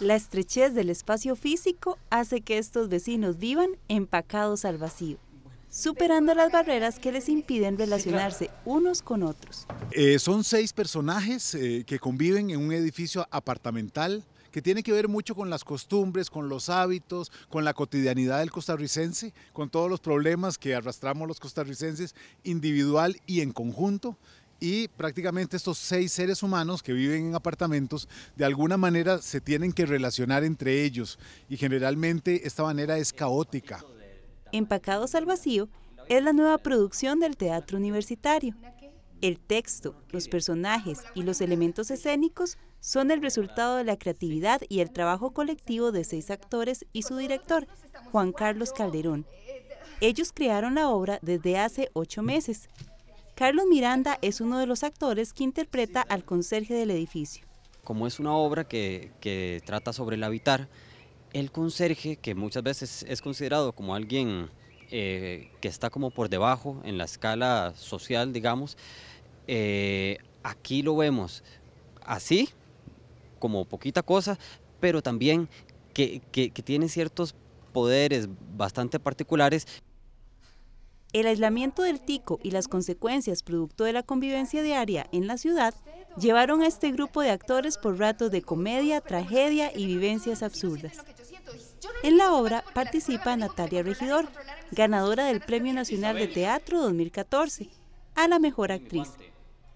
La estrechez del espacio físico hace que estos vecinos vivan empacados al vacío superando las barreras que les impiden relacionarse unos con otros. Eh, son seis personajes eh, que conviven en un edificio apartamental que tiene que ver mucho con las costumbres, con los hábitos, con la cotidianidad del costarricense, con todos los problemas que arrastramos los costarricenses individual y en conjunto y prácticamente estos seis seres humanos que viven en apartamentos de alguna manera se tienen que relacionar entre ellos y generalmente esta manera es caótica. Empacados al vacío es la nueva producción del teatro universitario. El texto, los personajes y los elementos escénicos son el resultado de la creatividad y el trabajo colectivo de seis actores y su director, Juan Carlos Calderón. Ellos crearon la obra desde hace ocho meses Carlos Miranda es uno de los actores que interpreta al conserje del edificio. Como es una obra que, trata sobre el habitar, el conserje, que muchas veces es considerado como alguien eh, que está como por debajo en la escala social, digamos, eh, aquí lo vemos así, como poquita cosa, pero también que, que tiene ciertos poderes bastante particulares. El aislamiento del tico y las consecuencias producto de la convivencia diaria en la ciudad llevaron a este grupo de actores por ratos de comedia, tragedia y vivencias absurdas. En la obra participa Natalia Regidor, ganadora del Premio Nacional de Teatro 2014, a la mejor actriz.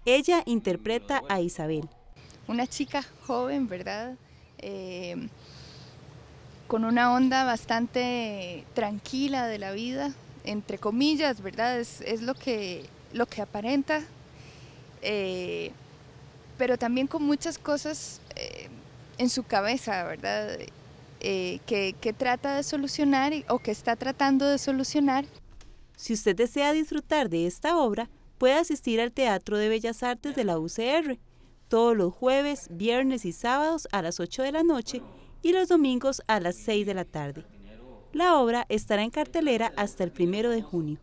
Ella interpreta a Isabel. Una chica joven, ¿verdad? Eh, con una onda bastante tranquila de la vida, entre comillas, ¿verdad? Es, lo, que, lo que aparenta, eh, pero también con muchas cosas eh, en su cabeza, ¿verdad? Eh, que, que, trata de solucionar o que está tratando de solucionar. Si usted desea disfrutar de esta obra, puede asistir al Teatro de Bellas Artes de la UCR todos los jueves, viernes y sábados a las 8 de la noche y los domingos a las 6 de la tarde. La obra estará en cartelera hasta el primero de junio.